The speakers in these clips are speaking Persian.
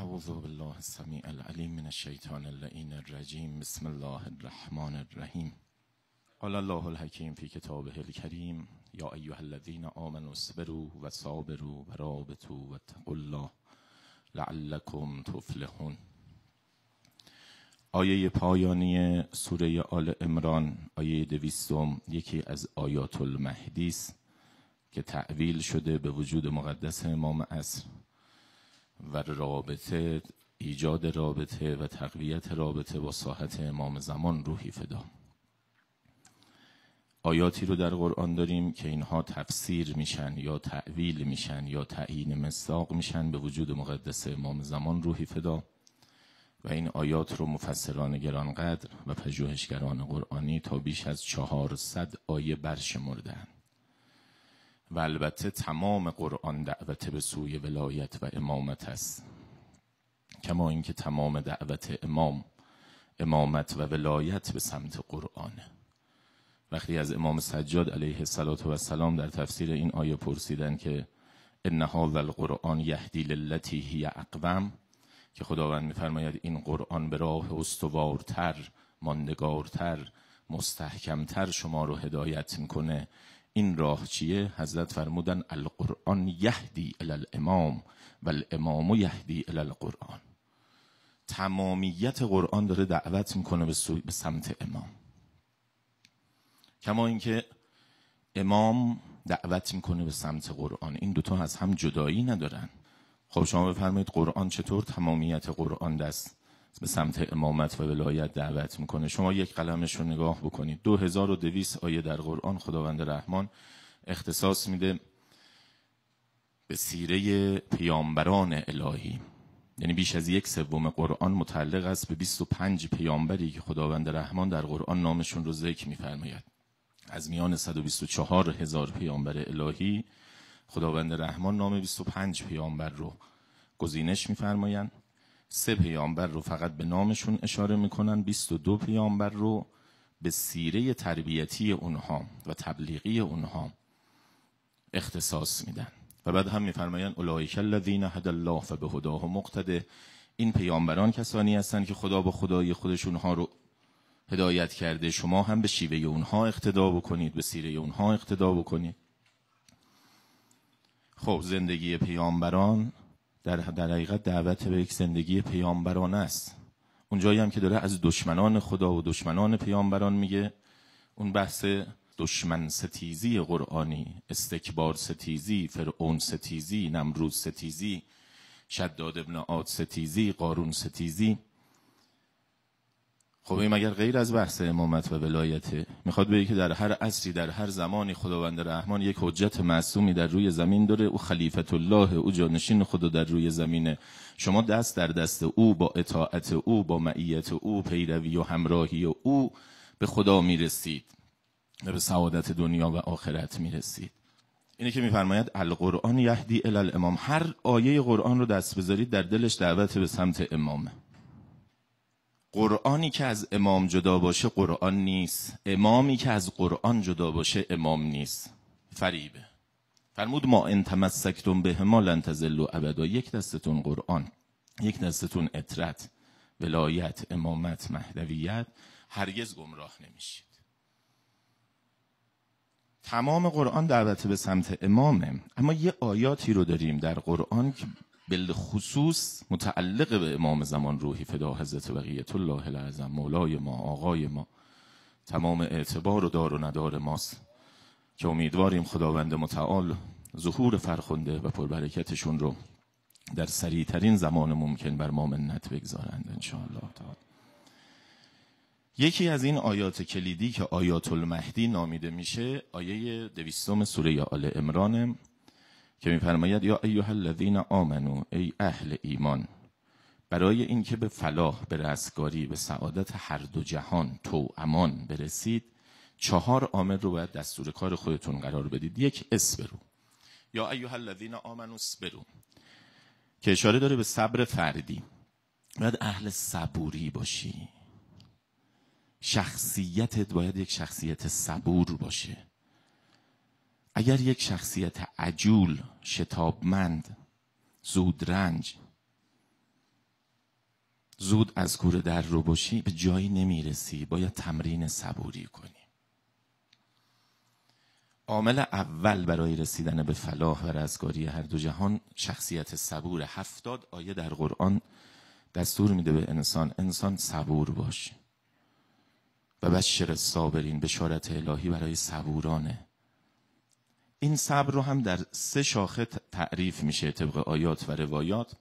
اعوذ بالله السمیع العلیم من الشیطان اللعین الرجیم بسم الله الرحمن الرحيم قال الله الحكيم في كتابه الكريم يا ايها الذين امنوا اصبروا وصابروا ورابطوا و الله لعلكم تفلحون آیه پایانی سوره آل امران آیه دویستم یکی از آیات المهدی است که تعویل شده به وجود مقدس امام عصر و رابطه ایجاد رابطه و تقویت رابطه با ساحت امام زمان روحی فدا آیاتی رو در قرآن داریم که اینها تفسیر میشن یا تعویل میشن یا تعیین مصداق میشن به وجود مقدس امام زمان روحی فدا و این آیات رو مفسران گرانقدر و پژوهشگران قرآنی تا بیش از چهارصد آیه برشمردند و البته تمام قرآن دعوت به سوی ولایت و امامت است کما اینکه تمام دعوت امام امامت و ولایت به سمت قرآنه وقتی از امام سجاد علیه السلام در تفسیر این آیه پرسیدن که ان هذا القرآن یهدی للتی هی اقوم که خداوند میفرماید این قرآن به راه استوارتر ماندگارتر مستحکمتر شما رو هدایت میکنه این راه چیه حضرت فرمودن القرآن یهدی الی الامام و الامام یهدی الی القرآن تمامیت قرآن داره دعوت میکنه به, سوی به سمت امام کما اینکه امام دعوت میکنه به سمت قرآن این دوتا از هم جدایی ندارن خب شما بفرمایید قرآن چطور تمامیت قرآن دست به سمت امامت و ولایت دعوت میکنه شما یک قلمش رو نگاه بکنید 2200 آیه در قرآن خداوند رحمان اختصاص میده به سیره پیامبران الهی یعنی بیش از یک سوم قرآن متعلق است به 25 پیامبری که خداوند رحمان در قرآن نامشون رو ذکر میفرماید از میان 124 هزار پیامبر الهی خداوند رحمان نام 25 پیامبر رو گزینش میفرمایند سه پیامبر رو فقط به نامشون اشاره میکنن دو پیامبر رو به سیره تربیتی اونها و تبلیغی اونها اختصاص میدن و بعد هم میفرماین اولئک الذین حد الله فبهداه مقتده این پیامبران کسانی هستند که خدا با خدای خودشونها رو هدایت کرده شما هم به شیوه اونها اقتدا بکنید به سیره اونها اقتدا بکنید خب زندگی پیامبران در, در حقیقت دعوت به یک زندگی پیامبران است اونجایی هم که داره از دشمنان خدا و دشمنان پیامبران میگه اون بحث دشمن ستیزی قرآنی استکبار ستیزی فرعون ستیزی نمروز ستیزی شداد ابن عاد ستیزی قارون ستیزی خب این مگر غیر از بحث امامت و ولایته میخواد بگه که در هر عصری در هر زمانی خداوند رحمان یک حجت معصومی در روی زمین داره او خلیفت الله او جانشین خدا در روی زمینه شما دست در دست او با اطاعت او با معیت او پیروی و همراهی و او به خدا میرسید و به سعادت دنیا و آخرت میرسید اینه که میفرماید القرآن یهدی الی هر آیه قرآن رو دست بذارید در دلش دعوت به سمت امامه قرآنی که از امام جدا باشه قرآن نیست امامی که از قرآن جدا باشه امام نیست فریبه فرمود ما ان تمسکتم به ما لن تزلوا ابدا یک دستتون قرآن یک دستتون اطرت ولایت امامت مهدویت هرگز گمراه نمیشید تمام قرآن دعوت به سمت امامه اما یه آیاتی رو داریم در قرآن که خصوص متعلق به امام زمان روحی فدا حضرت بقیت الله العظم مولای ما آقای ما تمام اعتبار و دار و ندار ماست که امیدواریم خداوند متعال ظهور فرخنده و پربرکتشون رو در سریع ترین زمان ممکن بر ما منت بگذارند انشاءالله تعالی یکی از این آیات کلیدی که آیات المهدی نامیده میشه آیه دویستم سوره آل امرانه که میفرماید یا ایها الذین آمنو ای اهل ایمان برای اینکه به فلاح به رستگاری به سعادت هر دو جهان تو امان برسید چهار عامل رو باید دستور کار خودتون قرار بدید یک اسبرو یا ایها الذین آمنو اسبرو که اشاره داره به صبر فردی باید اهل صبوری باشی شخصیتت باید یک شخصیت صبور باشه اگر یک شخصیت عجول شتابمند رنج زود از کوره در رو باشی به جایی نمیرسی باید تمرین صبوری کنی عامل اول برای رسیدن به فلاح و رزگاری هر دو جهان شخصیت صبور هفتاد آیه در قرآن دستور میده به انسان انسان صبور باش و بشر صابرین بشارت الهی برای صبورانه این صبر رو هم در سه شاخه تعریف میشه طبق آیات و روایات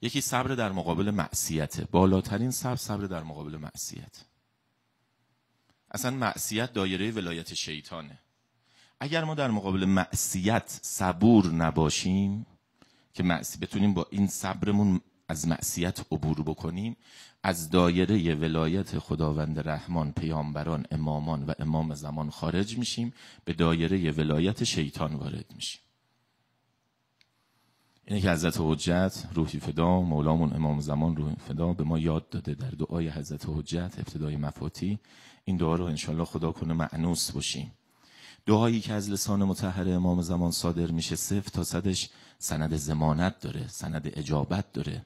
یکی صبر در مقابل معصیته بالاترین صبر صبر در مقابل معصیت اصلا معصیت دایره ولایت شیطانه اگر ما در مقابل معصیت صبور نباشیم که معصی بتونیم با این صبرمون از معصیت عبور بکنیم از دایره ولایت خداوند رحمان پیامبران امامان و امام زمان خارج میشیم به دایره ولایت شیطان وارد میشیم اینه که حضرت حجت روحی فدا مولامون امام زمان روحی فدا به ما یاد داده در دعای حضرت حجت ابتدای مفاتی این دعا رو انشالله خدا کنه معنوس باشیم دعایی که از لسان متحر امام زمان صادر میشه صفت تا صدش سند زمانت داره سند اجابت داره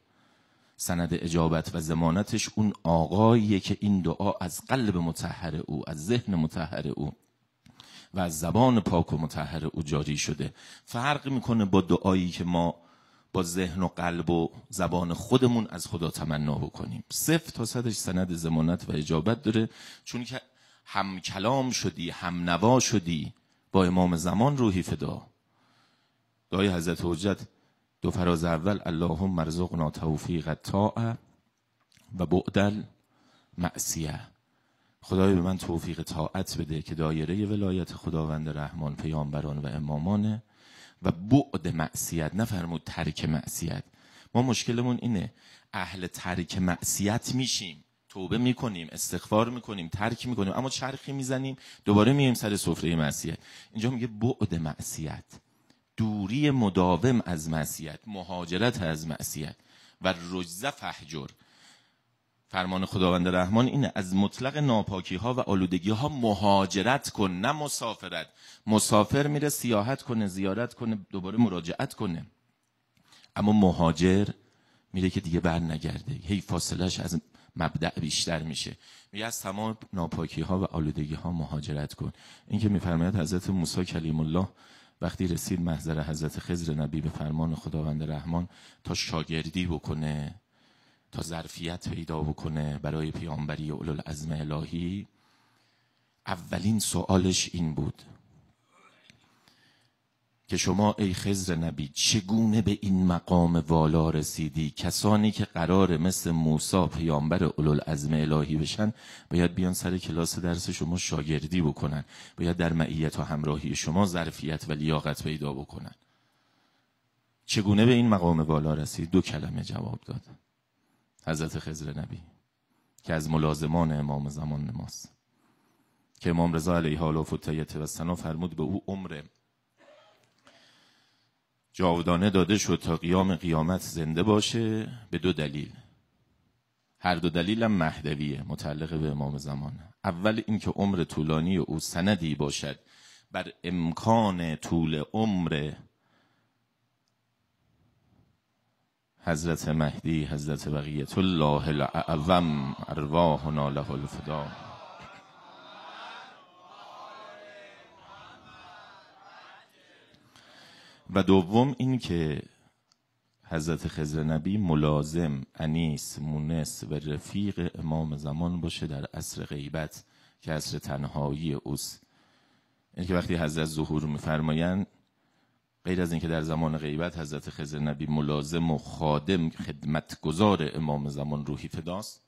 سند اجابت و زمانتش اون آقاییه که این دعا از قلب متحر او از ذهن متحر او و از زبان پاک و متحر او جاری شده فرق میکنه با دعایی که ما با ذهن و قلب و زبان خودمون از خدا تمنا بکنیم صفر تا صدش سند زمانت و اجابت داره چون که هم کلام شدی هم نوا شدی با امام زمان روحی فدا دعای حضرت حجت دو فراز اول اللهم مرزقنا توفیق تاع و بعدل معصیه خدای به من توفیق طاعت بده که دایره ولایت خداوند رحمان پیامبران و امامانه و بعد معصیت نفرمود ترک معصیت ما مشکلمون اینه اهل ترک معصیت میشیم توبه میکنیم استغفار میکنیم ترک میکنیم اما چرخی میزنیم دوباره میایم سر سفره معصیت اینجا میگه بعد معصیت دوری مداوم از معصیت مهاجرت از معصیت و رجزه فحجر فرمان خداوند رحمان اینه از مطلق ناپاکی ها و آلودگی ها مهاجرت کن نه مسافرت مسافر میره سیاحت کنه زیارت کنه دوباره مراجعت کنه اما مهاجر میره که دیگه بر نگرده هی فاصلش از مبدع بیشتر میشه میگه از تمام ناپاکی ها و آلودگی ها مهاجرت کن این که میفرماید حضرت موسی کلیم الله وقتی رسید محضر حضرت خضر نبی به فرمان خداوند رحمان تا شاگردی بکنه تا ظرفیت پیدا بکنه برای پیامبری اولوالعزم الهی اولین سوالش این بود که شما ای خزر نبی چگونه به این مقام والا رسیدی کسانی که قرار مثل موسی پیامبر اولوالعزم الهی بشن باید بیان سر کلاس درس شما شاگردی بکنن باید در معیت و همراهی شما ظرفیت و لیاقت پیدا بکنن چگونه به این مقام والا رسید دو کلمه جواب داد حضرت خزر نبی که از ملازمان امام زمان ماست که امام رضا علیه و و فرمود به او عمره جاودانه داده شد تا قیام قیامت زنده باشه به دو دلیل هر دو دلیلم مهدویه متعلق به امام زمان اول اینکه عمر طولانی او سندی باشد بر امکان طول عمر حضرت مهدی حضرت بقیت الله الاعظم ارواحنا له الفدا و دوم این که حضرت خضر نبی ملازم انیس مونس و رفیق امام زمان باشه در عصر غیبت که عصر تنهایی اوست این یعنی که وقتی حضرت ظهور میفرمایند غیر از اینکه در زمان غیبت حضرت خضر نبی ملازم و خادم خدمتگزار امام زمان روحی فداست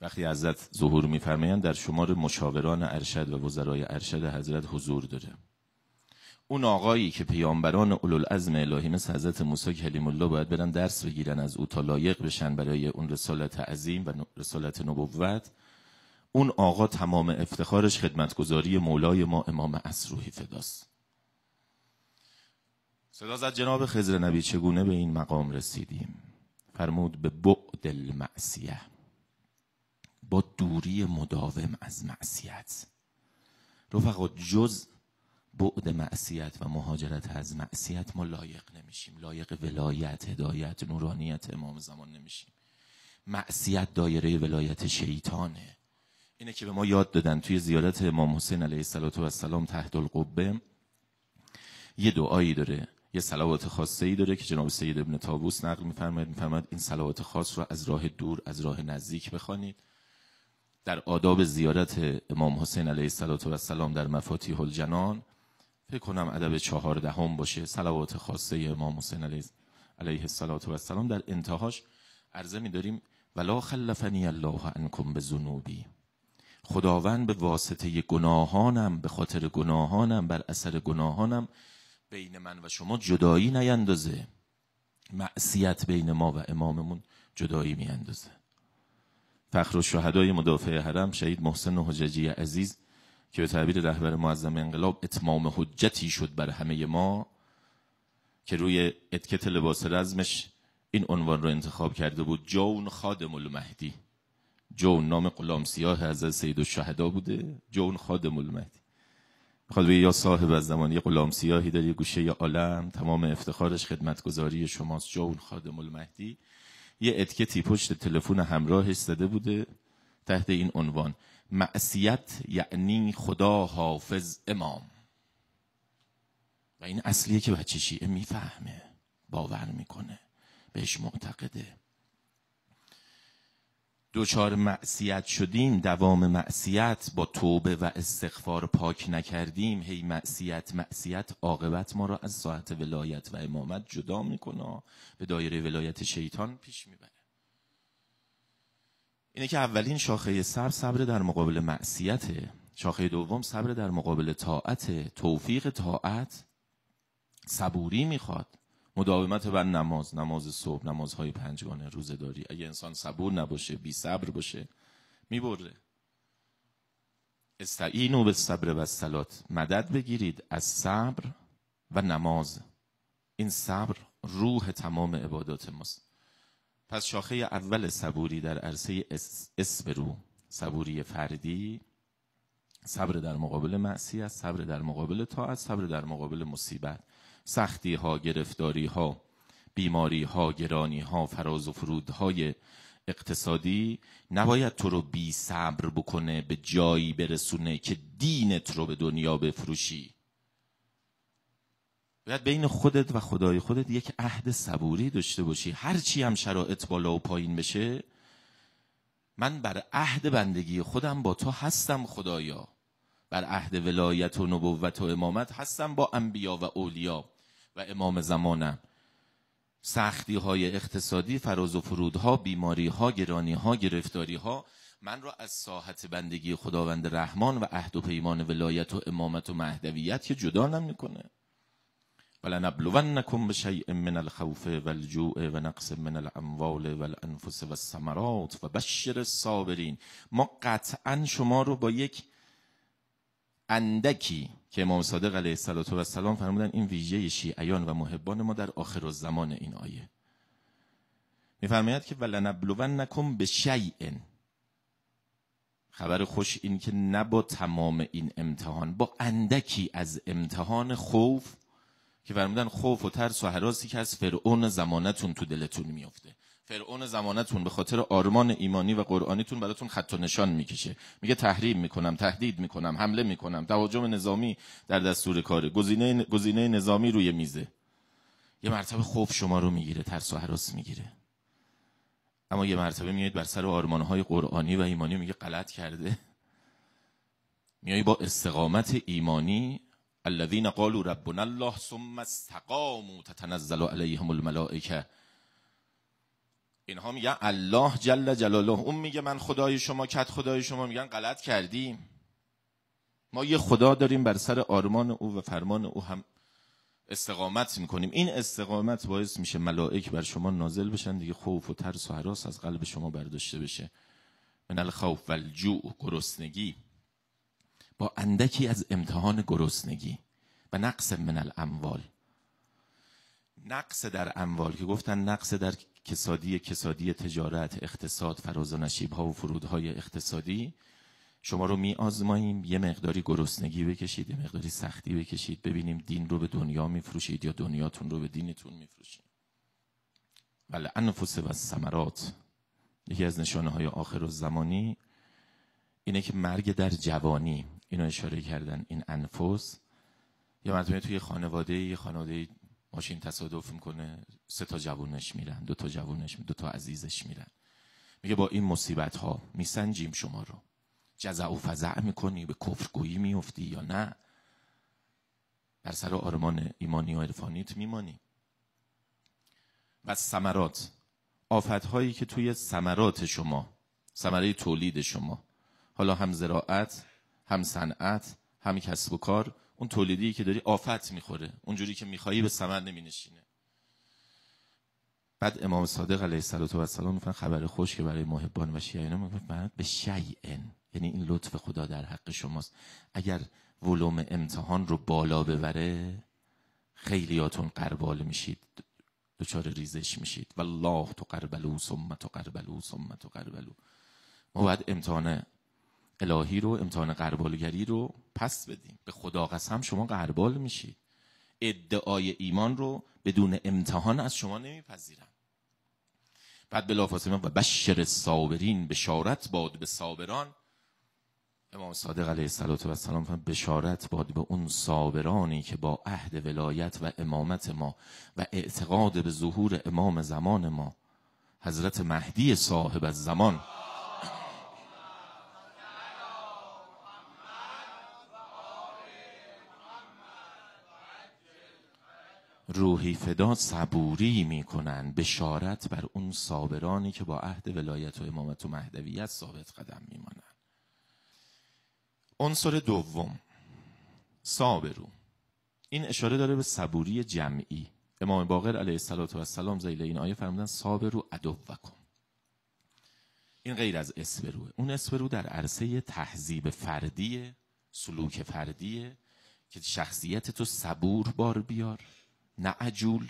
وقتی حضرت ظهور میفرمایند در شمار مشاوران ارشد و وزرای ارشد حضرت حضور داره اون آقایی که پیامبران اولوالعزم الهی مثل حضرت موسی کلیم الله باید برن درس بگیرن از او تا لایق بشن برای اون رسالت عظیم و رسالت نبوت اون آقا تمام افتخارش خدمتگذاری مولای ما امام اسروحی فداست صدا زد جناب خضر نبی چگونه به این مقام رسیدیم فرمود به بعد المعصیه با دوری مداوم از معصیت رفقا جز بعد معصیت و مهاجرت از معصیت ما لایق نمیشیم لایق ولایت هدایت نورانیت امام زمان نمیشیم معصیت دایره ولایت شیطانه اینه که به ما یاد دادن توی زیارت امام حسین علیه السلام تحت القبه یه دعایی داره یه صلوات خاصه ای داره که جناب سید ابن تابوس نقل میفرماید میفرماید این صلوات خاص رو از راه دور از راه نزدیک بخوانید در آداب زیارت امام حسین علیه السلام در مفاتیح الجنان فکر کنم ادب چهاردهم باشه صلوات خاصه امام حسین علیه علیه السلام در انتهاش عرضه می داریم ولا خلفنی الله انکم به زنوبی خداوند به واسطه گناهانم به خاطر گناهانم بر اثر گناهانم بین من و شما جدایی نیندازه معصیت بین ما و اماممون جدایی میاندازه فخر و شهدای مدافع حرم شهید محسن حججی عزیز که به تعبیر رهبر معظم انقلاب اتمام حجتی شد بر همه ما که روی اتکت لباس رزمش این عنوان رو انتخاب کرده بود جون خادم المهدی جون نام قلام سیاه از سید و شهدا بوده جون خادم المهدی میخواد یا صاحب از زمان یه قلام سیاهی در گوشه ی عالم تمام افتخارش خدمتگذاری شماست جون خادم المهدی یه اتکتی پشت تلفن همراهش زده بوده تحت این عنوان معصیت یعنی خدا حافظ امام و این اصلیه که بچه شیعه میفهمه باور میکنه بهش معتقده دوچار معصیت شدیم دوام معصیت با توبه و استغفار پاک نکردیم هی معصیت معصیت عاقبت ما را از ساعت ولایت و امامت جدا میکنه به دایره ولایت شیطان پیش میبره اینه که اولین شاخه صبر صبر در مقابل معصیته شاخه دوم صبر در مقابل طاعت توفیق طاعت صبوری میخواد مداومت بر نماز نماز صبح نمازهای پنجگانه داری، اگه انسان صبور نباشه بی صبر باشه میبره استعینوا به صبر و سلات مدد بگیرید از صبر و نماز این صبر روح تمام عبادات ماست پس شاخه اول صبوری در عرصه اسبرو صبوری فردی صبر در مقابل معصیت صبر در مقابل طاعت صبر در مقابل مصیبت سختی ها گرفتاری ها بیماری ها گرانی ها فراز و فرودهای اقتصادی نباید تو رو بی صبر بکنه به جایی برسونه که دینت رو به دنیا بفروشی باید بین خودت و خدای خودت یک عهد صبوری داشته باشی هر هم شرایط بالا و پایین بشه من بر عهد بندگی خودم با تو هستم خدایا بر عهد ولایت و نبوت و امامت هستم با انبیا و اولیا و امام زمانم سختی های اقتصادی فراز و فرودها بیماری ها گرانی ها گرفتاری ها من را از ساحت بندگی خداوند رحمان و عهد و پیمان ولایت و امامت و مهدویت که جدا نمیکنه ولنبلونكم بِشَيْءٍ من الخوف والجوع نقص من الاموال والانفس والثمرات و بشر الصابرین ما قطعا شما رو با یک اندکی که امام صادق علیه السلام فرمودن این ویژه شیعیان و محبان ما در آخر زمان این آیه میفرماید که ولنبلونکم به خبر خوش این که نه با تمام این امتحان با اندکی از امتحان خوف که فرمودن خوف و ترس و حراسی که از فرعون زمانتون تو دلتون میفته فرعون زمانتون به خاطر آرمان ایمانی و قرآنیتون براتون خط و نشان میکشه میگه تحریم میکنم تهدید میکنم حمله میکنم تهاجم نظامی در دستور کاره گزینه گزینه نظامی روی میزه یه مرتبه خوف شما رو میگیره ترس و حراس میگیره اما یه مرتبه میایید بر سر آرمانهای قرآنی و ایمانی میگه غلط کرده میای با استقامت ایمانی الذين قالوا ربنا الله ثم استقاموا تتنزل عليهم الملائكه اینها میگن الله جل جلاله اون میگه من خدای شما کت خدای شما میگن غلط کردیم ما یه خدا داریم بر سر آرمان او و فرمان او هم استقامت میکنیم این استقامت باعث میشه ملائک بر شما نازل بشن دیگه خوف و ترس و حراس از قلب شما برداشته بشه من الخوف و گرسنگی با اندکی از امتحان گرسنگی و نقص من الاموال نقص در اموال که گفتن نقص در کسادی کسادی تجارت اقتصاد فراز و نشیب ها و فرودهای اقتصادی شما رو می آزماییم یه مقداری گرسنگی بکشید یه مقداری سختی بکشید ببینیم دین رو به دنیا میفروشید یا دنیاتون رو به دینتون میفروشید ولی انفس و سمرات یکی از نشانه های آخر و زمانی اینه که مرگ در جوانی اینو اشاره کردن این انفوس یا مثلا توی خانواده یه خانواده ماشین تصادف میکنه سه تا جوونش میرن دو تا جوونش دو تا عزیزش میرن میگه با این مصیبت ها میسنجیم شما رو جزع و فزع میکنی به کفرگویی میفتی یا نه بر سر آرمان ایمانی و عرفانیت میمانی و سمرات آفت هایی که توی سمرات شما سمره تولید شما حالا هم زراعت هم صنعت هم کسب و کار اون تولیدی که داری آفت میخوره اونجوری که میخوایی به ثمر نمینشینه بعد امام صادق علیه السلام میفرن خبر خوش که برای محبان و شیعیان میفرن به شیعن یعنی این لطف خدا در حق شماست اگر ولوم امتحان رو بالا ببره خیلیاتون قربال میشید دچار ریزش میشید و الله تو قربلو سمت تو قربلو سمت تو قربلو ما باید امتحانه الهی رو امتحان قربالگری رو پس بدیم به خدا قسم شما قربال میشید ادعای ایمان رو بدون امتحان از شما نمیپذیرم بعد بلافاصله و بشر صابرین بشارت باد به صابران امام صادق علیه السلام بشارت باد به اون صابرانی که با عهد ولایت و امامت ما و اعتقاد به ظهور امام زمان ما حضرت مهدی صاحب زمان روحی فدا صبوری میکنن بشارت بر اون صابرانی که با عهد ولایت و امامت و مهدویت ثابت قدم میمانند عنصر دوم صابرو این اشاره داره به صبوری جمعی امام باقر علیه السلام زیل این آیه فرمودن صابرو ادب کن این غیر از اسبروه اون اسبرو در عرصه تهذیب فردی سلوک فردیه که شخصیت تو صبور بار بیار عجول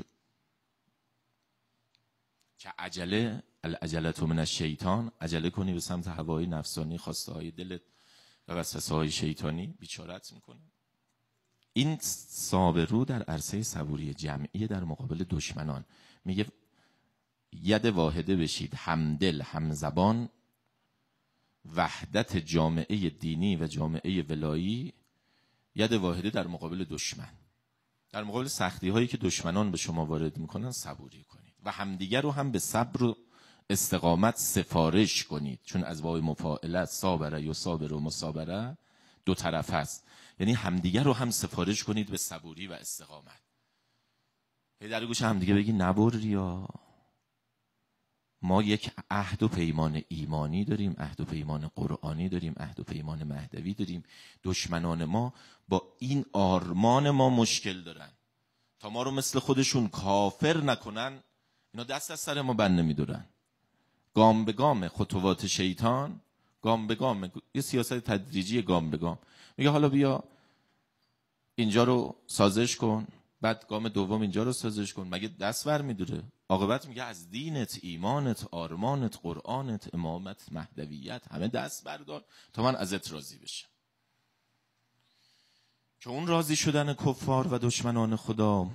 که عجله تو من شیطان عجله کنی به سمت هوای نفسانی خواسته های دلت و وسوسه های شیطانی بیچارت میکنه این صابرو در عرصه صبوری جمعی در مقابل دشمنان میگه ید واحده بشید همدل همزبان وحدت جامعه دینی و جامعه ولایی ید واحده در مقابل دشمن در مقابل سختی هایی که دشمنان به شما وارد میکنن صبوری کنید و همدیگر رو هم به صبر و استقامت سفارش کنید چون از وای مفاعله صابره یا صابر و مصابره دو طرف هست یعنی همدیگر رو هم سفارش کنید به صبوری و استقامت پدر گوش همدیگه بگی نبر یا ما یک عهد و پیمان ایمانی داریم عهد و پیمان قرآنی داریم عهد و پیمان مهدوی داریم دشمنان ما با این آرمان ما مشکل دارن تا ما رو مثل خودشون کافر نکنن اینا دست از سر ما بند نمیدارن گام به گام خطوات شیطان گام به گام یه سیاست تدریجی گام به گام میگه حالا بیا اینجا رو سازش کن بعد گام دوم اینجا رو سازش کن مگه دست ور میدوره عاقبت میگه از دینت ایمانت آرمانت قرآنت امامت مهدویت همه دست بردار تا من ازت راضی بشم که اون راضی شدن کفار و دشمنان خدا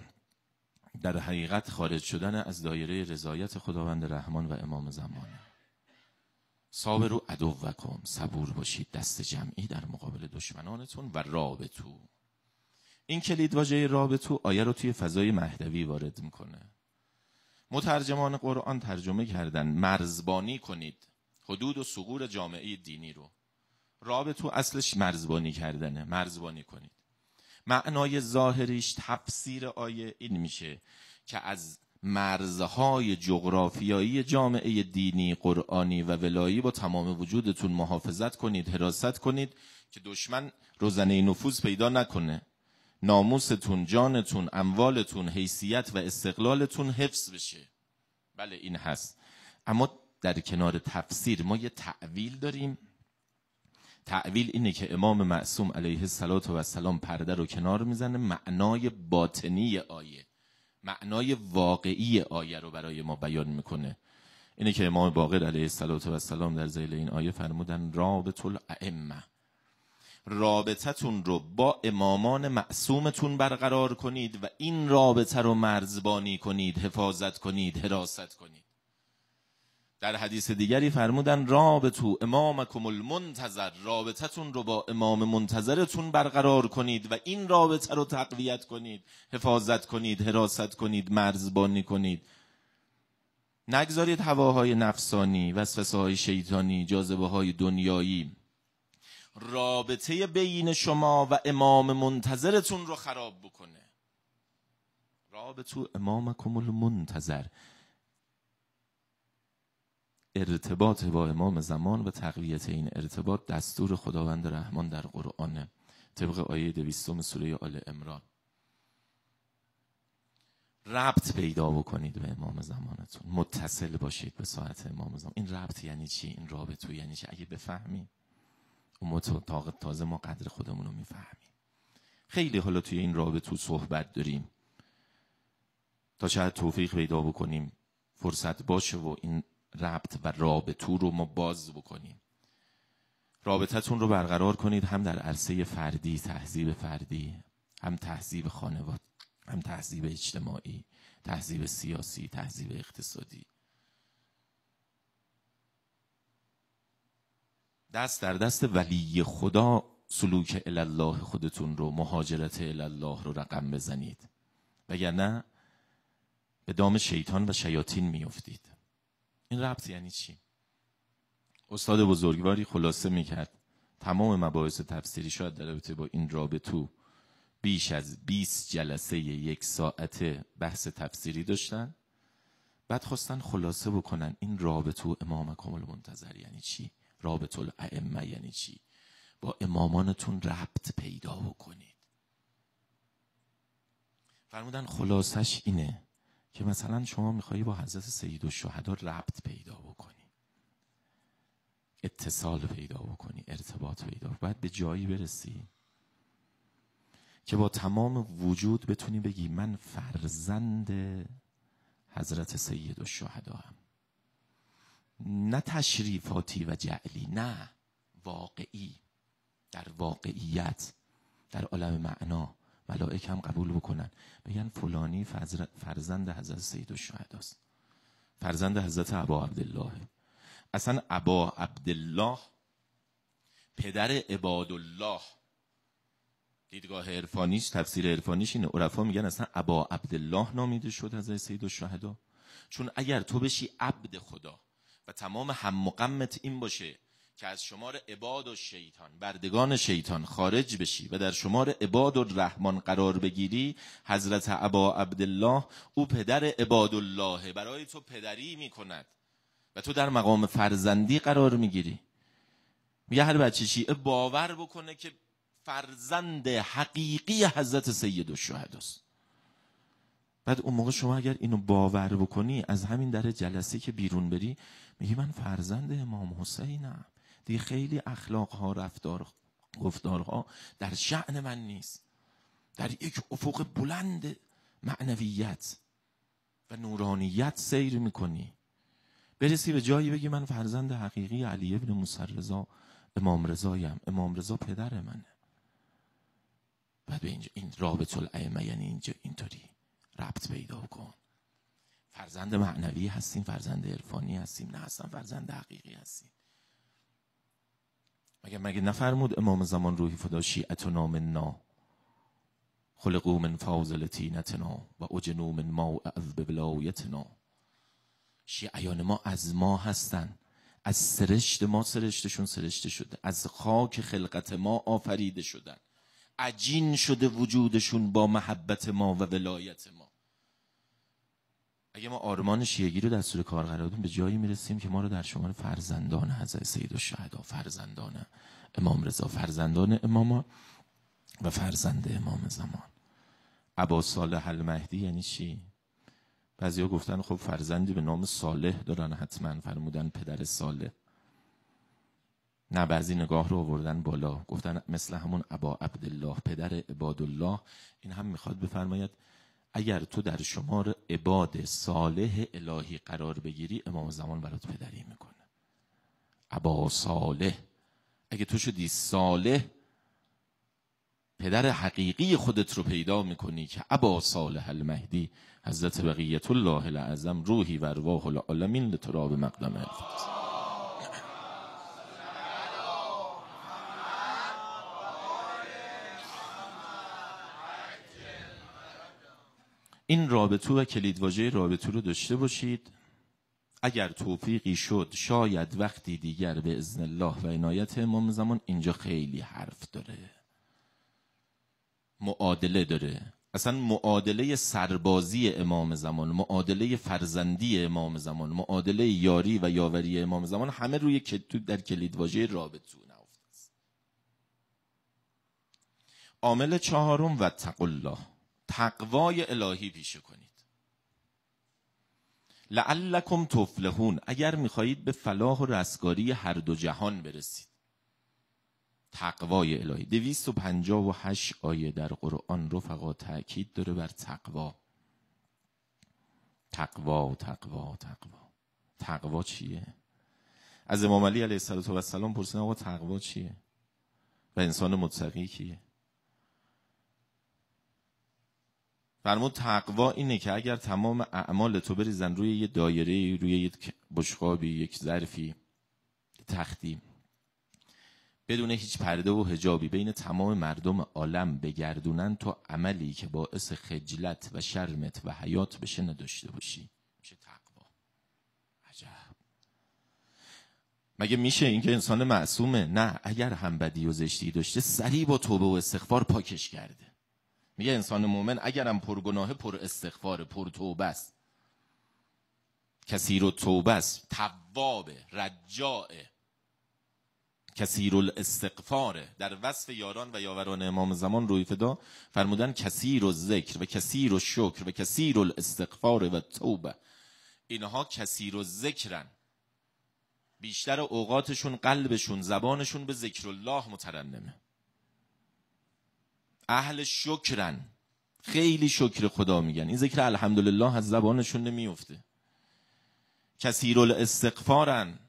در حقیقت خارج شدن از دایره رضایت خداوند رحمان و امام زمانه صابر و عدو وکم صبور باشید دست جمعی در مقابل دشمنانتون و رابطو این کلید واژه تو آیه رو توی فضای مهدوی وارد میکنه مترجمان قرآن ترجمه کردن مرزبانی کنید حدود و سغور جامعه دینی رو تو اصلش مرزبانی کردنه مرزبانی کنید معنای ظاهریش تفسیر آیه این میشه که از مرزهای جغرافیایی جامعه دینی، قرآنی و ولایی با تمام وجودتون محافظت کنید، حراست کنید که دشمن روزنه نفوذ پیدا نکنه. ناموستون جانتون اموالتون حیثیت و استقلالتون حفظ بشه بله این هست اما در کنار تفسیر ما یه تعویل داریم تعویل اینه که امام معصوم علیه السلام پرده رو کنار میزنه معنای باطنی آیه معنای واقعی آیه رو برای ما بیان میکنه اینه که امام باقر علیه السلام در زیل این آیه فرمودن رابط الائمه رابطتون رو با امامان معصومتون برقرار کنید و این رابطه رو مرزبانی کنید حفاظت کنید حراست کنید در حدیث دیگری فرمودن رابطو امامکم المنتظر رابطتون رو با امام منتظرتون برقرار کنید و این رابطه رو تقویت کنید حفاظت کنید حراست کنید مرزبانی کنید نگذارید هواهای نفسانی وسوسه های شیطانی جاذبه های دنیایی رابطه بین شما و امام منتظرتون رو خراب بکنه امام امامکم المنتظر ارتباط با امام زمان و تقویت این ارتباط دستور خداوند رحمان در قرآن طبق آیه دویستم سوره آل امران ربط پیدا بکنید به امام زمانتون متصل باشید به ساعت امام زمان این ربط یعنی چی این رابطه یعنی چی اگه بفهمی اما تازه ما قدر خودمون رو میفهمیم خیلی حالا توی این رابطه تو صحبت داریم تا شاید توفیق پیدا بکنیم فرصت باشه و این ربط و رابطه رو ما باز بکنیم رابطتون رو برقرار کنید هم در عرصه فردی تهذیب فردی هم تهذیب خانواد هم تهذیب اجتماعی تهذیب سیاسی تهذیب اقتصادی دست در دست ولی خدا سلوک الله خودتون رو مهاجرت الله رو رقم بزنید وگرنه به دام شیطان و شیاطین میافتید این ربط یعنی چی استاد بزرگواری خلاصه میکرد تمام مباحث تفسیری شاید در رابطه با این رابطه بیش از 20 جلسه یک ساعته بحث تفسیری داشتن بعد خواستن خلاصه بکنن این رابطه امام کامل منتظر یعنی چی رابط الائمه یعنی چی با امامانتون ربط پیدا بکنید فرمودن خلاصش اینه که مثلا شما میخوایی با حضرت سید و شهده ربط پیدا بکنی اتصال پیدا بکنی ارتباط پیدا باید به جایی برسی که با تمام وجود بتونی بگی من فرزند حضرت سید و هم نه تشریفاتی و جعلی نه واقعی در واقعیت در عالم معنا ملائک هم قبول بکنن بگن فلانی فرزند حضرت سید و است فرزند حضرت عبا عبدالله اصلا عبا عبدالله پدر عباد الله دیدگاه عرفانیش تفسیر عرفانیش اینه عرفا میگن اصلا عبا عبدالله نامیده شد از سید و چون اگر تو بشی عبد خدا و تمام هم مقمت این باشه که از شمار عباد و شیطان بردگان شیطان خارج بشی و در شمار عباد و رحمان قرار بگیری حضرت عبا عبدالله او پدر عباد الله برای تو پدری میکند و تو در مقام فرزندی قرار میگیری میگه هر بچه شیعه باور بکنه که فرزند حقیقی حضرت سید است بعد اون موقع شما اگر اینو باور بکنی از همین در جلسه که بیرون بری میگه من فرزند امام حسینم دیگه خیلی اخلاق ها رفتار گفتارها در شعن من نیست در یک افق بلند معنویت و نورانیت سیر میکنی برسی به جایی بگی من فرزند حقیقی علی ابن رزا امام رضایم امام رضا پدر منه بعد به اینجا این رابط الائمه یعنی اینجا اینطوری ربط پیدا کن فرزند معنوی هستیم فرزند عرفانی هستیم نه اصلا فرزند حقیقی هستیم مگه مگه نفرمود امام زمان روحی فدا شیعت نا خلقو من فاضل تینتنا و اجنو من ما از بلایتنا شیعیان ما از ما هستن. از سرشت ما سرشتشون سرشته شده از خاک خلقت ما آفریده شدن عجین شده وجودشون با محبت ما و ولایت ما اگه ما آرمان شیعگی رو دستور کار قرار بدیم به جایی میرسیم که ما رو در شمار فرزندان حضرت سید و شهدا فرزندان امام رضا فرزندان اماما و فرزند امام زمان ابا صالح المهدی یعنی چی ها گفتن خب فرزندی به نام صالح دارن حتما فرمودن پدر ساله نه بعضی نگاه رو آوردن بالا گفتن مثل همون عبا عبدالله پدر عبادالله این هم میخواد بفرماید اگر تو در شمار عباد صالح الهی قرار بگیری امام زمان برات پدری میکنه ابا صالح اگه تو شدی صالح پدر حقیقی خودت رو پیدا میکنی که ابا صالح المهدی حضرت بقیت الله العظم روحی و ارواح العالمین لتراب مقدم الفاظ این رابطه و کلیدواژه رابطه رو داشته باشید اگر توفیقی شد شاید وقتی دیگر به ازن الله و عنایت امام زمان اینجا خیلی حرف داره معادله داره اصلا معادله سربازی امام زمان معادله فرزندی امام زمان معادله یاری و یاوری امام زمان همه روی در کلیدواژه رابطه نهفته است عامل چهارم و تقالله تقوای الهی پیشه کنید لعلکم تفلحون اگر میخواهید به فلاح و رستگاری هر دو جهان برسید تقوای الهی دویست و و آیه در قرآن رفقا تاکید داره بر تقوا تقوا تقوا تقوا تقوا چیه از امام علی علیه السلام پرسیدن آقا تقوا چیه و انسان متقی کیه فرمود تقوا اینه که اگر تمام اعمال تو بریزن روی یه دایره روی یک بشقابی یک ظرفی تختی بدون هیچ پرده و هجابی بین تمام مردم عالم بگردونن تو عملی که باعث خجلت و شرمت و حیات بشه نداشته باشی میشه تقوا عجب مگه میشه اینکه انسان معصومه نه اگر هم بدی و زشتی داشته سریع با توبه و استغفار پاکش کرده میگه انسان مؤمن اگرم پرگناه پر استغفار پر توبه است کثیر توبه است تواب رجاء کثیر الاستغفار در وصف یاران و یاوران امام زمان روی فدا فرمودن کثیر و ذکر و کثیر و شکر و کثیر الاستغفار و توبه اینها کثیر و ذکرن بیشتر اوقاتشون قلبشون زبانشون به ذکر الله مترنمه اهل شکرن خیلی شکر خدا میگن این ذکر الحمدلله از زبانشون نمیفته کثیر الاستغفارن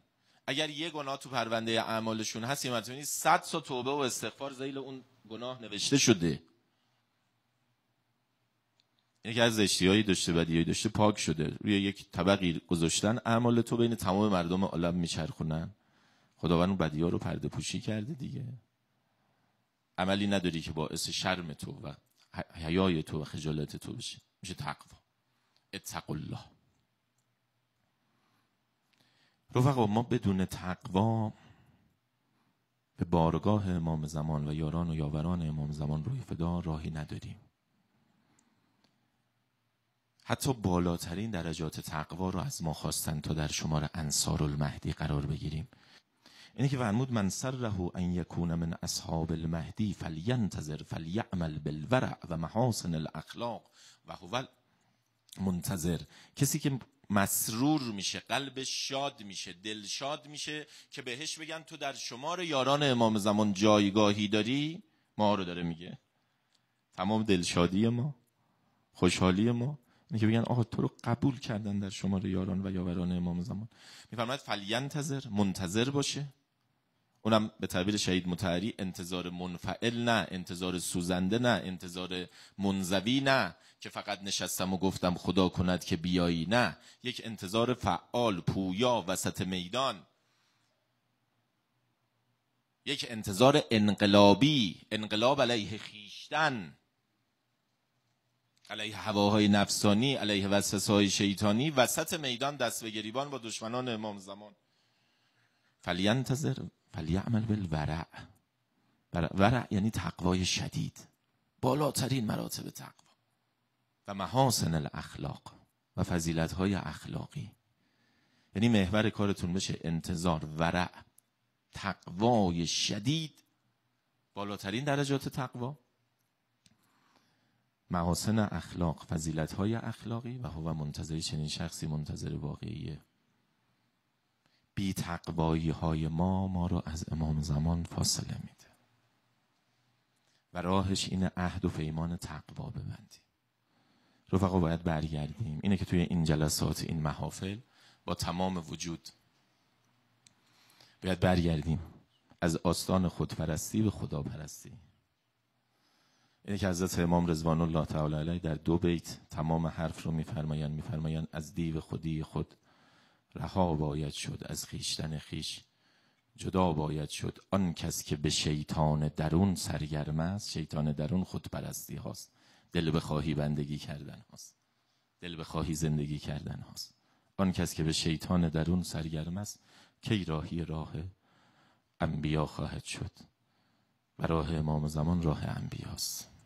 اگر یه گناه تو پرونده اعمالشون هست یه مرتبه 100 تا توبه و استغفار زیل اون گناه نوشته شده یکی از اشتیایی داشته بدیایی داشته پاک شده روی یک طبقی گذاشتن اعمال تو بین تمام مردم عالم میچرخونن خداوند اون بدیها رو پرده پوشی کرده دیگه عملی نداری که باعث شرم تو و حیای تو و خجالت تو بشه میشه تقوا اتق الله رفقا ما بدون تقوا به بارگاه امام زمان و یاران و یاوران امام زمان روی فدا راهی نداریم حتی بالاترین درجات تقوا رو از ما خواستن تا در شمار انصار المهدی قرار بگیریم اینه که فرمود من رهو ان یکون من اصحاب المهدی فلینتظر فلیعمل بالورع و محاسن الاخلاق و هو منتظر کسی که مسرور میشه قلب شاد میشه دل شاد میشه که بهش بگن تو در شمار یاران امام زمان جایگاهی داری ما رو داره میگه تمام شادی ما خوشحالی ما اینه که بگن آقا تو رو قبول کردن در شمار یاران و یاوران امام زمان میفرماید فلینتظر منتظر باشه اونم به تعبیر شهید متحری انتظار منفعل نه انتظار سوزنده نه انتظار منزوی نه که فقط نشستم و گفتم خدا کند که بیایی نه یک انتظار فعال پویا وسط میدان یک انتظار انقلابی انقلاب علیه خیشتن علیه هواهای نفسانی علیه وسوسه های شیطانی وسط میدان دست به گریبان با دشمنان امام زمان فلینتظر فلیعمل بالورع ورع یعنی تقوای شدید بالاترین مراتب تقوا و محاسن الاخلاق و فضیلت های اخلاقی یعنی محور کارتون بشه انتظار ورع تقوای شدید بالاترین درجات تقوا محاسن اخلاق فضیلت های اخلاقی و هو منتظر چنین شخصی منتظر واقعیه بی تقوایی های ما ما رو از امام زمان فاصله میده و راهش این عهد و پیمان تقوا ببندیم رفقا باید برگردیم اینه که توی این جلسات این محافل با تمام وجود باید برگردیم از آستان خودپرستی به خداپرستی اینه که حضرت امام رضوان الله تعالی در دو بیت تمام حرف رو میفرمایند میفرمایند از دیو خودی خود رها باید شد از خیشتن خیش جدا باید شد آن کس که به شیطان درون سرگرم است شیطان درون خود پرستی هاست دل خواهی بندگی کردن هاست دل خواهی زندگی کردن هاست آن کس که به شیطان درون سرگرم است کی راهی راه انبیا خواهد شد و راه امام زمان راه انبیاست